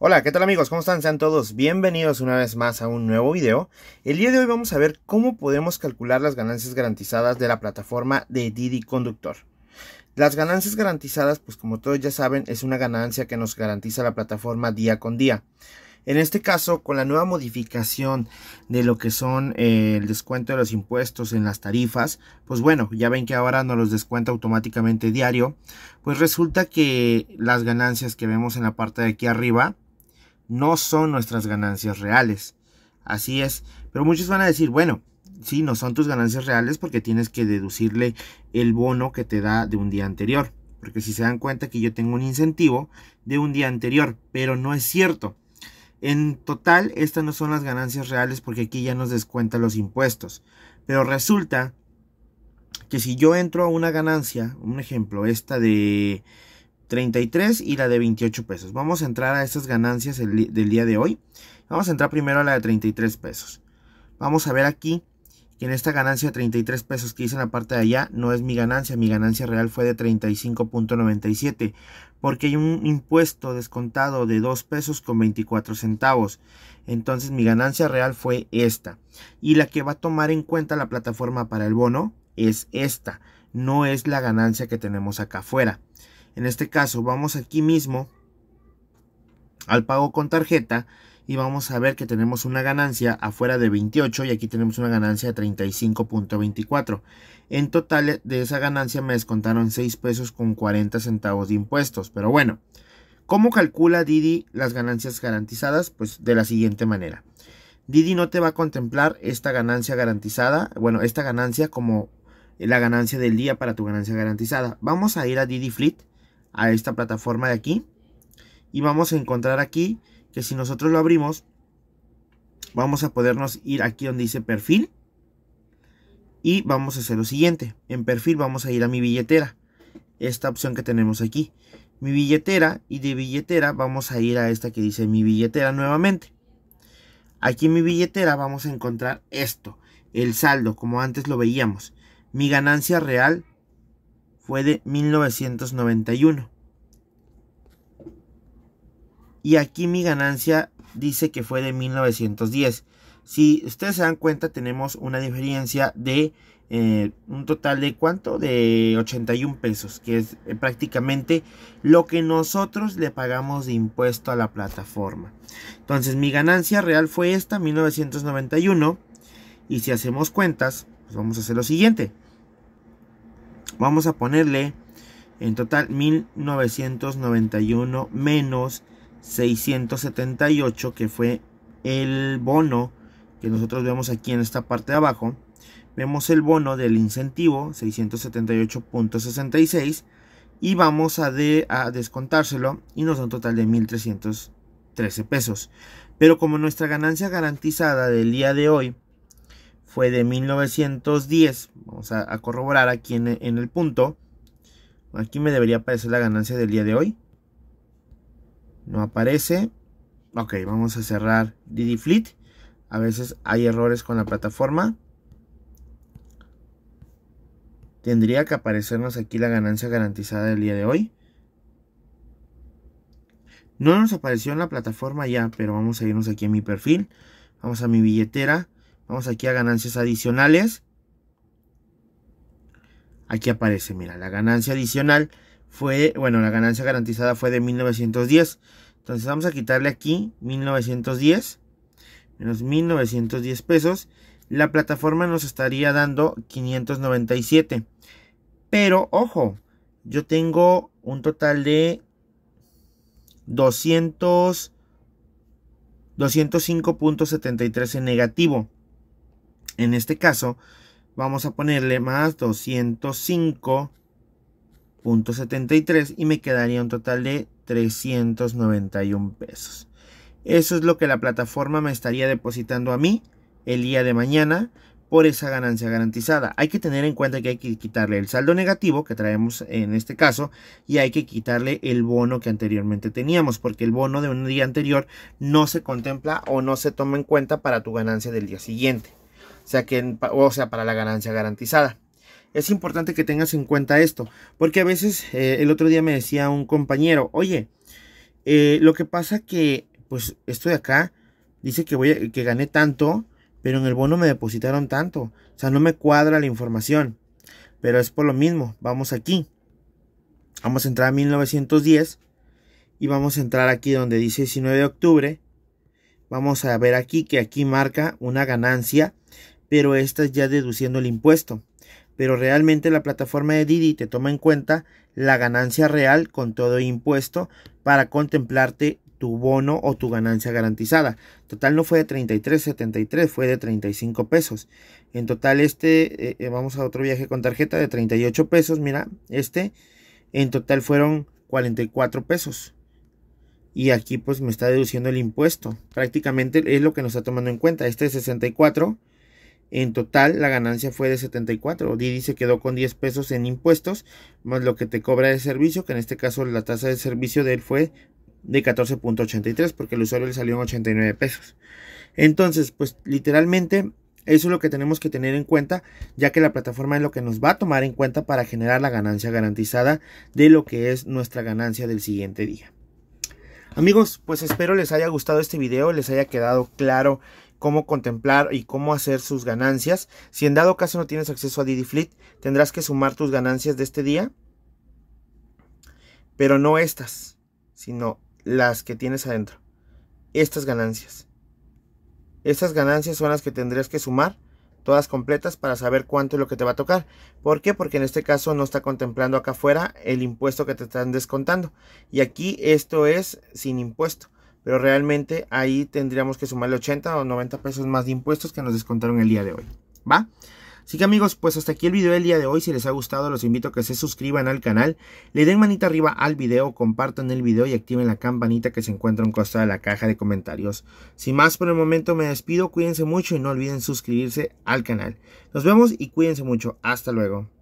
Hola, ¿qué tal amigos? ¿Cómo están? Sean todos bienvenidos una vez más a un nuevo video. El día de hoy vamos a ver cómo podemos calcular las ganancias garantizadas de la plataforma de Didi Conductor. Las ganancias garantizadas, pues como todos ya saben, es una ganancia que nos garantiza la plataforma día con día. En este caso, con la nueva modificación de lo que son eh, el descuento de los impuestos en las tarifas, pues bueno, ya ven que ahora nos los descuenta automáticamente diario, pues resulta que las ganancias que vemos en la parte de aquí arriba, no son nuestras ganancias reales. Así es. Pero muchos van a decir, bueno, sí, no son tus ganancias reales porque tienes que deducirle el bono que te da de un día anterior. Porque si se dan cuenta que yo tengo un incentivo de un día anterior, pero no es cierto. En total, estas no son las ganancias reales porque aquí ya nos descuenta los impuestos. Pero resulta que si yo entro a una ganancia, un ejemplo, esta de 33 y la de 28 pesos. Vamos a entrar a estas ganancias del día de hoy. Vamos a entrar primero a la de 33 pesos. Vamos a ver aquí que en esta ganancia de 33 pesos que hice en la parte de allá no es mi ganancia. Mi ganancia real fue de 35.97 porque hay un impuesto descontado de 2 pesos con 24 centavos. Entonces mi ganancia real fue esta. Y la que va a tomar en cuenta la plataforma para el bono es esta. No es la ganancia que tenemos acá afuera. En este caso vamos aquí mismo al pago con tarjeta y vamos a ver que tenemos una ganancia afuera de 28 y aquí tenemos una ganancia de 35.24. En total eh, de esa ganancia me descontaron 6 pesos con 40 centavos de impuestos, pero bueno. ¿Cómo calcula Didi las ganancias garantizadas? Pues de la siguiente manera. Didi no te va a contemplar esta ganancia garantizada, bueno, esta ganancia como la ganancia del día para tu ganancia garantizada. Vamos a ir a Didi Fleet a esta plataforma de aquí. Y vamos a encontrar aquí que si nosotros lo abrimos, vamos a podernos ir aquí donde dice perfil. Y vamos a hacer lo siguiente. En perfil vamos a ir a mi billetera. Esta opción que tenemos aquí. Mi billetera y de billetera vamos a ir a esta que dice mi billetera nuevamente. Aquí en mi billetera vamos a encontrar esto. El saldo, como antes lo veíamos. Mi ganancia real fue de 1991. Y aquí mi ganancia dice que fue de 1910. Si ustedes se dan cuenta, tenemos una diferencia de eh, un total de cuánto? De 81 pesos, que es eh, prácticamente lo que nosotros le pagamos de impuesto a la plataforma. Entonces mi ganancia real fue esta, 1991. Y si hacemos cuentas, pues vamos a hacer lo siguiente. Vamos a ponerle en total 1991 menos 678, que fue el bono que nosotros vemos aquí en esta parte de abajo, vemos el bono del incentivo 678.66 y vamos a, descontárselo y nos da un total de 1.313 pesos. Pero como nuestra ganancia garantizada del día de hoy fue de 1910, vamos a, corroborar aquí en el punto, aquí me debería aparecer la ganancia del día de hoy, no aparece. Ok, vamos a cerrar Didi Fleet. A veces hay errores con la plataforma. Tendría que aparecernos aquí la ganancia garantizada del día de hoy. No nos apareció en la plataforma ya, pero vamos a irnos aquí a mi perfil. Vamos a mi billetera. Vamos aquí a ganancias adicionales. Aquí aparece, mira, la ganancia adicional fue, bueno, la ganancia garantizada fue de 1910. Entonces vamos a quitarle aquí 1910 menos 1910 pesos. La plataforma nos estaría dando 597. Pero ojo, yo tengo un total de 200 205.73 en negativo. En este caso, vamos a ponerle más 205 .73 y me quedaría un total de 391 pesos. Eso es lo que la plataforma me estaría depositando a mí el día de mañana por esa ganancia garantizada. Hay que tener en cuenta que hay que quitarle el saldo negativo que traemos en este caso y hay que quitarle el bono que anteriormente teníamos porque el bono de un día anterior no se contempla o no se toma en cuenta para tu ganancia del día siguiente. O sea que, o sea, para la ganancia garantizada. Es importante que tengas en cuenta esto, porque a veces eh, el otro día me decía un compañero, oye, eh, lo que pasa que, pues, esto de acá dice que, voy que gané tanto, pero en el bono me depositaron tanto, o sea, no me cuadra la información, pero es por lo mismo, vamos aquí, vamos a entrar a 1910 y vamos a entrar aquí donde dice 19 de octubre, vamos a ver aquí que aquí marca una ganancia, pero esta es ya deduciendo el impuesto pero realmente la plataforma de Didi te toma en cuenta la ganancia real con todo impuesto para contemplarte tu bono o tu ganancia garantizada. Total no fue de 33.73, fue de 35 pesos. En total este, eh, eh, vamos a otro viaje con tarjeta de 38 pesos, mira, este, en total fueron 44 pesos. Y aquí pues me está deduciendo el impuesto. Prácticamente es lo que nos está tomando en cuenta. Este es 64 en total, la ganancia fue de 74. Didi se quedó con 10 pesos en impuestos, más lo que te cobra de servicio, que en este caso la tasa de servicio de él fue de 14.83, porque el usuario le salió en 89 pesos. Entonces, pues literalmente eso es lo que tenemos que tener en cuenta, ya que la plataforma es lo que nos va a tomar en cuenta para generar la ganancia garantizada de lo que es nuestra ganancia del siguiente día. Amigos, pues espero les haya gustado este video, les haya quedado claro cómo contemplar y cómo hacer sus ganancias. Si en dado caso no tienes acceso a Didi Fleet, tendrás que sumar tus ganancias de este día, pero no estas, sino las que tienes adentro. Estas ganancias. Estas ganancias son las que tendrías que sumar todas completas para saber cuánto es lo que te va a tocar. ¿Por qué? Porque en este caso no está contemplando acá afuera el impuesto que te están descontando. Y aquí esto es sin impuesto. Pero realmente ahí tendríamos que sumarle 80 o 90 pesos más de impuestos que nos descontaron el día de hoy. ¿Va? Así que amigos, pues hasta aquí el video del día de hoy. Si les ha gustado, los invito a que se suscriban al canal, le den manita arriba al video, compartan el video y activen la campanita que se encuentra en costa de la caja de comentarios. Sin más por el momento me despido, cuídense mucho y no olviden suscribirse al canal. Nos vemos y cuídense mucho. Hasta luego.